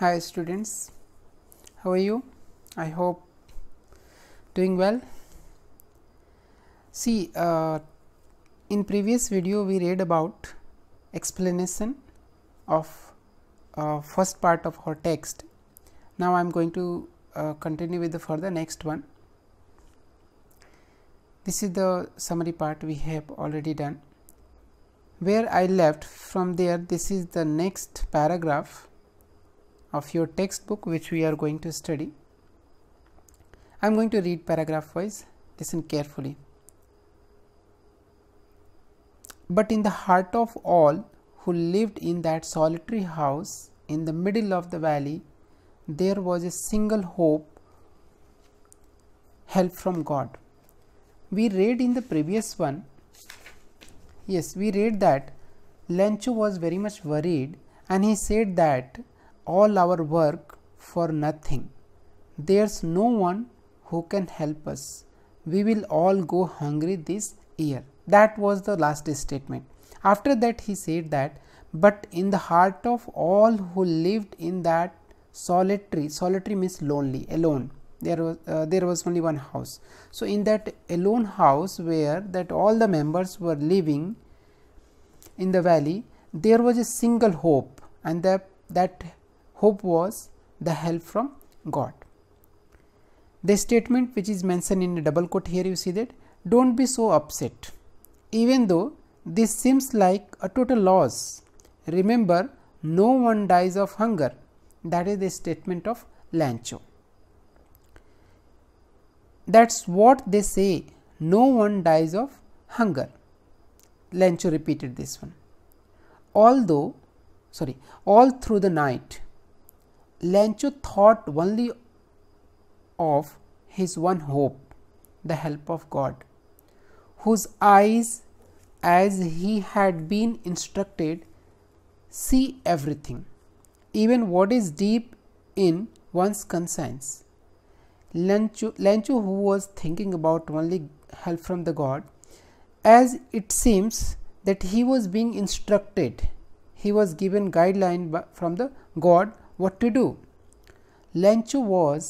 Hi students, how are you? I hope doing well. See, uh, in previous video we read about explanation of uh, first part of our text. Now I am going to uh, continue with the further next one. This is the summary part we have already done. Where I left from there, this is the next paragraph of your textbook which we are going to study. I am going to read paragraph wise. Listen carefully. But in the heart of all who lived in that solitary house in the middle of the valley, there was a single hope help from God. We read in the previous one, yes, we read that Lencho was very much worried and he said that all our work for nothing. There's no one who can help us. We will all go hungry this year. That was the last statement. After that, he said that, but in the heart of all who lived in that solitary, solitary means lonely, alone, there was uh, there was only one house so in that alone house where that all the members were living in the valley there was a single hope and that that hope was the help from God. The statement which is mentioned in a double quote here you see that don't be so upset even though this seems like a total loss. Remember no one dies of hunger that is the statement of Lancho. That's what they say no one dies of hunger. Lancho repeated this one. Although sorry all through the night Lancho thought only of his one hope, the help of God, whose eyes, as he had been instructed, see everything, even what is deep in one's conscience. Lancho, Lancho who was thinking about only help from the God, as it seems that he was being instructed, he was given guideline from the God what to do. Lancho was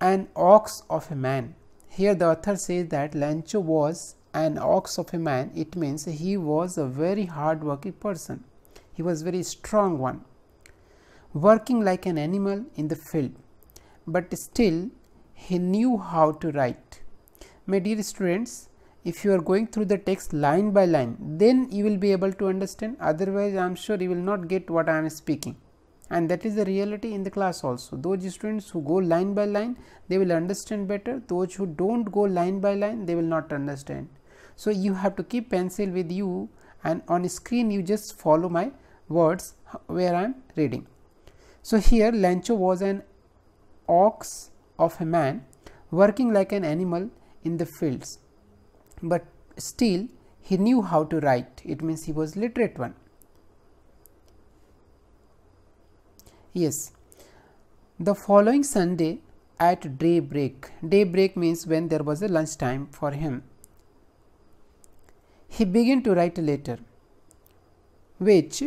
an ox of a man. Here the author says that Lancho was an ox of a man. It means he was a very hard working person. He was very strong one, working like an animal in the field. But still, he knew how to write. My dear students, if you are going through the text line by line, then you will be able to understand. Otherwise, I am sure you will not get what I am speaking and that is the reality in the class also those students who go line by line they will understand better those who don't go line by line they will not understand so you have to keep pencil with you and on screen you just follow my words where i am reading so here lancho was an ox of a man working like an animal in the fields but still he knew how to write it means he was literate one Yes, the following Sunday at daybreak, daybreak means when there was a lunch time for him, he began to write a letter which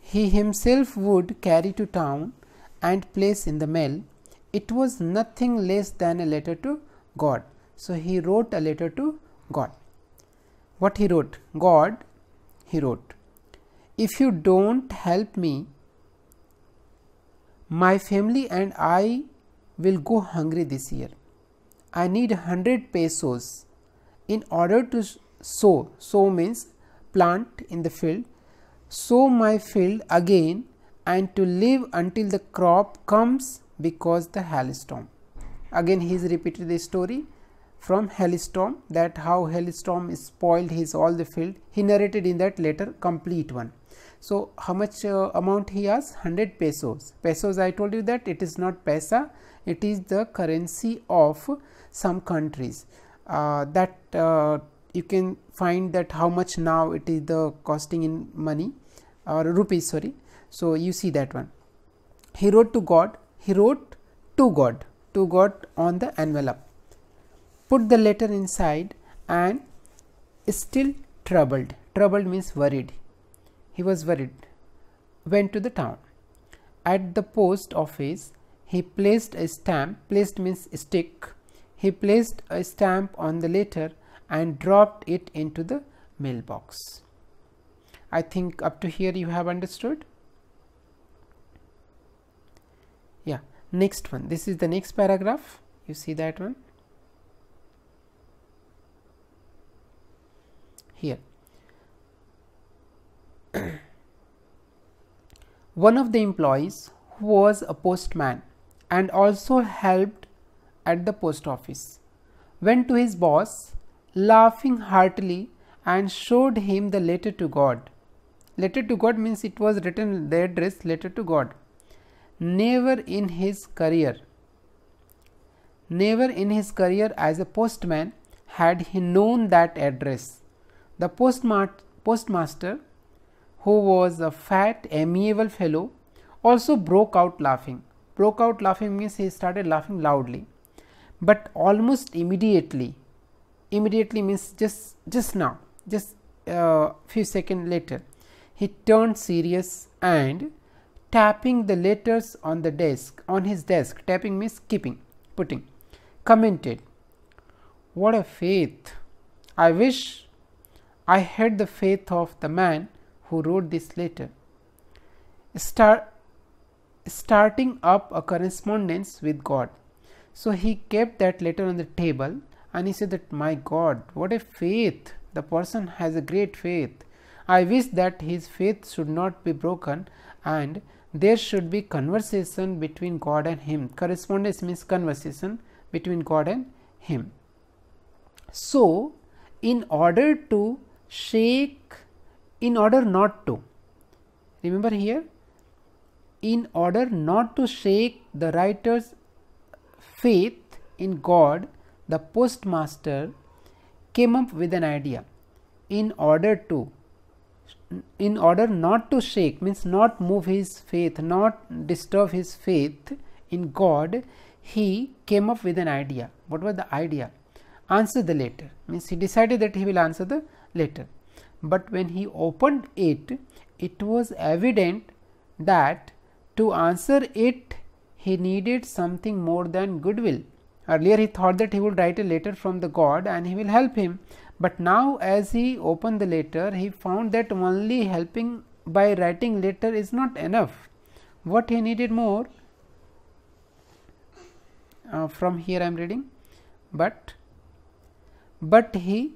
he himself would carry to town and place in the mail. It was nothing less than a letter to God. So he wrote a letter to God. What he wrote? God, he wrote, if you don't help me, my family and I will go hungry this year. I need 100 pesos. In order to sow, sow means plant in the field, sow my field again and to live until the crop comes because the hailstorm. Again he is repeated the story from hailstorm that how hailstorm spoiled his all the field. He narrated in that later complete one. So, how much uh, amount he has? 100 pesos. Pesos I told you that it is not pesa, it is the currency of some countries. Uh, that uh, you can find that how much now it is the costing in money or rupees sorry. So, you see that one. He wrote to God, he wrote to God, to God on the envelope. Put the letter inside and still troubled. Troubled means worried he was worried, went to the town. At the post office, he placed a stamp, placed means stick. He placed a stamp on the letter and dropped it into the mailbox. I think up to here you have understood. Yeah, next one. This is the next paragraph. You see that one? Here One of the employees, who was a postman and also helped at the post office, went to his boss, laughing heartily, and showed him the letter to God. Letter to God means it was written the address letter to God. Never in his career, never in his career as a postman had he known that address. The postmaster who was a fat, amiable fellow, also broke out laughing. Broke out laughing means he started laughing loudly. But almost immediately, immediately means just just now, just a uh, few seconds later, he turned serious and tapping the letters on the desk, on his desk, tapping means keeping, putting, commented, What a faith! I wish I had the faith of the man who wrote this letter. Start starting up a correspondence with God. So he kept that letter on the table and he said that my God, what a faith. The person has a great faith. I wish that his faith should not be broken and there should be conversation between God and him. Correspondence means conversation between God and him. So, in order to shake in order not to remember here in order not to shake the writer's faith in god the postmaster came up with an idea in order to in order not to shake means not move his faith not disturb his faith in god he came up with an idea what was the idea answer the letter means he decided that he will answer the letter but when he opened it, it was evident that to answer it, he needed something more than goodwill. Earlier, he thought that he would write a letter from the god and he will help him. But now, as he opened the letter, he found that only helping by writing letter is not enough. What he needed more uh, from here I am reading, but but he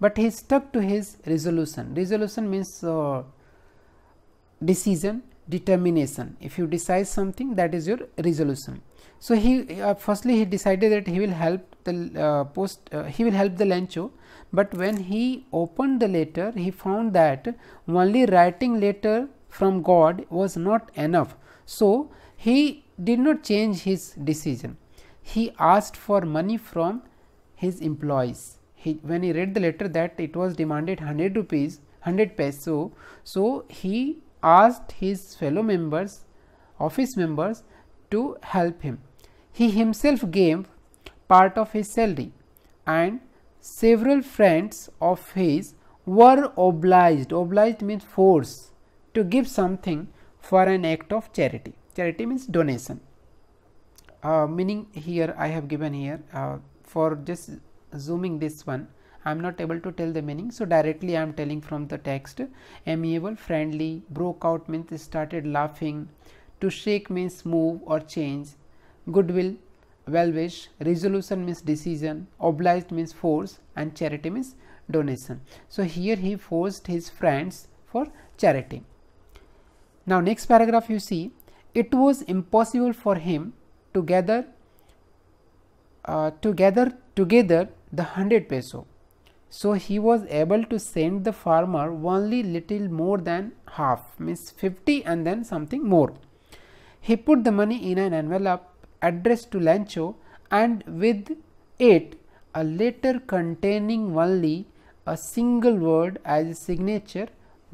but he stuck to his resolution. Resolution means uh, decision, determination. If you decide something, that is your resolution. So he uh, firstly he decided that he will help the uh, post. Uh, he will help the Lancho, but when he opened the letter, he found that only writing letter from God was not enough. So he did not change his decision. He asked for money from his employees he when he read the letter that it was demanded 100 rupees 100 peso so he asked his fellow members office members to help him he himself gave part of his salary and several friends of his were obliged obliged means forced to give something for an act of charity charity means donation uh, meaning here i have given here uh, for just zooming this one I'm not able to tell the meaning so directly I'm telling from the text amiable friendly broke out means started laughing to shake means move or change goodwill well wish resolution means decision obliged means force and charity means donation so here he forced his friends for charity now next paragraph you see it was impossible for him to gather uh, together the 100 peso. So he was able to send the farmer only little more than half, means 50 and then something more. He put the money in an envelope addressed to Lancho and with it a letter containing only a single word as a signature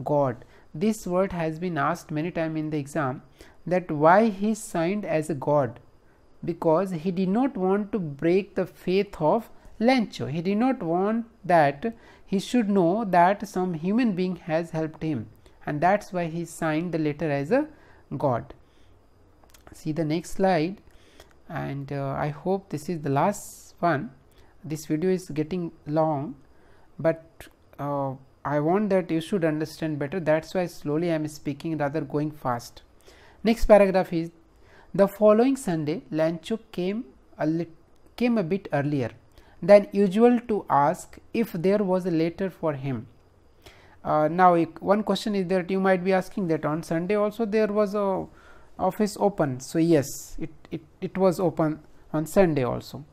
God. This word has been asked many times in the exam that why he signed as a God because he did not want to break the faith of Lancho, He did not want that he should know that some human being has helped him and that's why he signed the letter as a god. See the next slide and uh, I hope this is the last one. This video is getting long but uh, I want that you should understand better that's why slowly I am speaking rather going fast. Next paragraph is the following Sunday Lancho came a came a bit earlier than usual to ask if there was a letter for him. Uh, now, one question is that you might be asking that on Sunday also there was a office open. So, yes, it, it, it was open on Sunday also.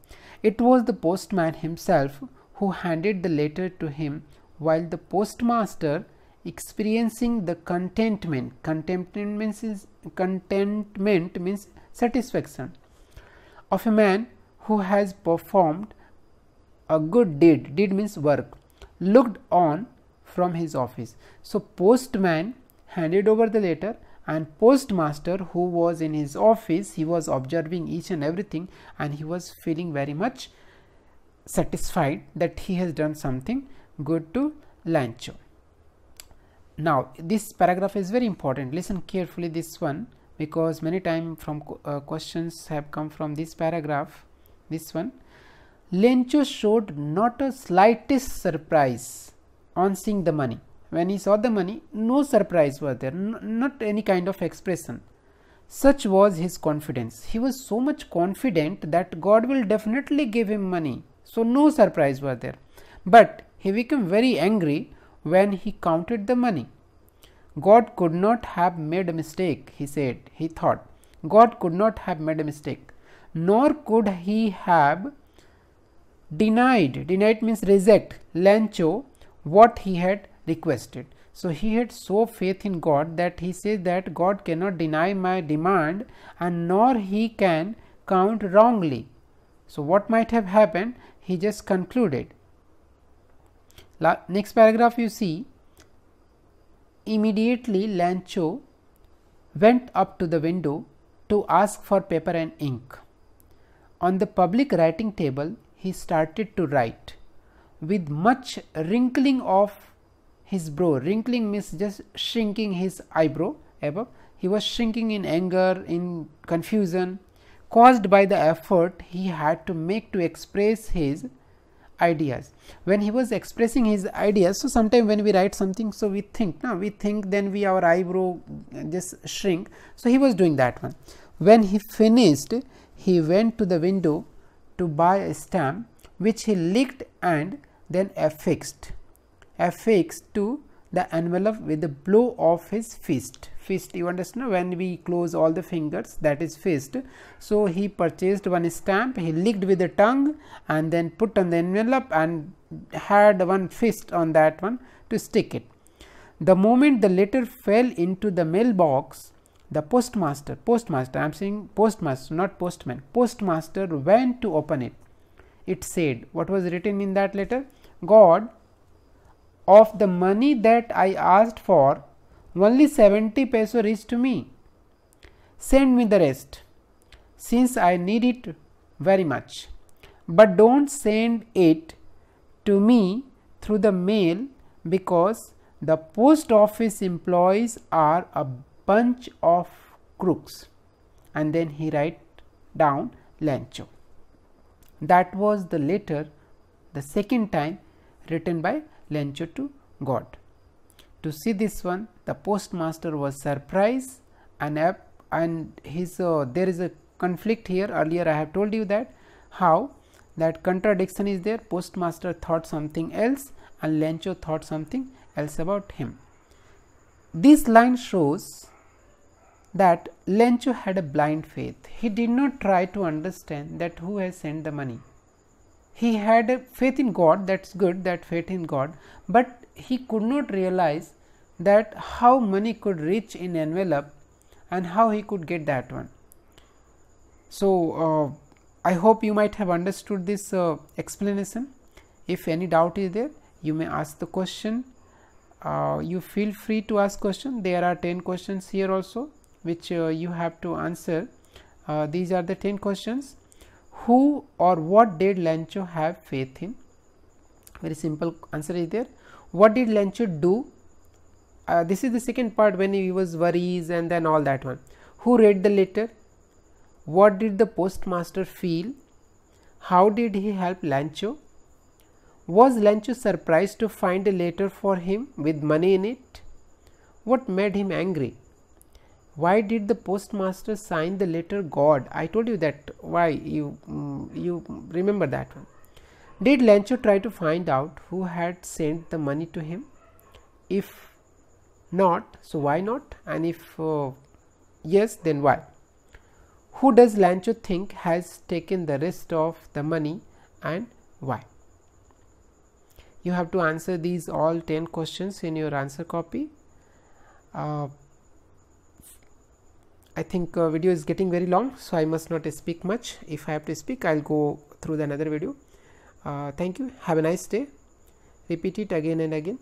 It was the postman himself who handed the letter to him while the postmaster experiencing the contentment contentment means is, contentment means satisfaction of a man who has performed a good deed, deed means work, looked on from his office. So, postman handed over the letter and postmaster who was in his office, he was observing each and everything and he was feeling very much satisfied that he has done something good to Lancho. Now, this paragraph is very important. Listen carefully this one because many time from uh, questions have come from this paragraph, this one Lencho showed not a slightest surprise on seeing the money. When he saw the money, no surprise was there, not any kind of expression. Such was his confidence. He was so much confident that God will definitely give him money. So, no surprise was there. But he became very angry when he counted the money. God could not have made a mistake, he said, he thought. God could not have made a mistake, nor could he have denied denied means reject lancho what he had requested so he had so faith in god that he says that god cannot deny my demand and nor he can count wrongly so what might have happened he just concluded La next paragraph you see immediately lancho went up to the window to ask for paper and ink on the public writing table he started to write with much wrinkling of his brow. Wrinkling means just shrinking his eyebrow above. He was shrinking in anger, in confusion, caused by the effort he had to make to express his ideas. When he was expressing his ideas, so sometimes when we write something, so we think, now we think, then we our eyebrow just shrink. So he was doing that one. When he finished, he went to the window to buy a stamp which he licked and then affixed affixed to the envelope with the blow of his fist fist you understand when we close all the fingers that is fist so he purchased one stamp he licked with the tongue and then put on the envelope and had one fist on that one to stick it the moment the letter fell into the mailbox the postmaster postmaster i'm saying postmaster not postman postmaster went to open it it said what was written in that letter god of the money that i asked for only 70 peso reached to me send me the rest since i need it very much but don't send it to me through the mail because the post office employees are a bunch of crooks and then he write down Lancho. That was the letter the second time written by Lancho to God. To see this one the postmaster was surprised and, and his uh, there is a conflict here earlier I have told you that how that contradiction is there postmaster thought something else and Lancho thought something else about him. This line shows that Lencho had a blind faith. He did not try to understand that who has sent the money. He had a faith in God, that's good, that faith in God, but he could not realize that how money could reach in envelope and how he could get that one. So, uh, I hope you might have understood this uh, explanation. If any doubt is there, you may ask the question. Uh, you feel free to ask question. There are 10 questions here also which uh, you have to answer. Uh, these are the 10 questions. Who or what did Lancho have faith in? Very simple answer is there. What did Lancho do uh, this is the second part when he was worries and then all that one who read the letter what did the postmaster feel how did he help lancho was lancho surprised to find a letter for him with money in it what made him angry why did the postmaster sign the letter god i told you that why you mm, you remember that one did lancho try to find out who had sent the money to him if not so why not and if uh, yes then why who does lancho think has taken the rest of the money and why you have to answer these all 10 questions in your answer copy uh, I think uh, video is getting very long so I must not speak much if I have to speak I'll go through the another video uh, thank you have a nice day repeat it again and again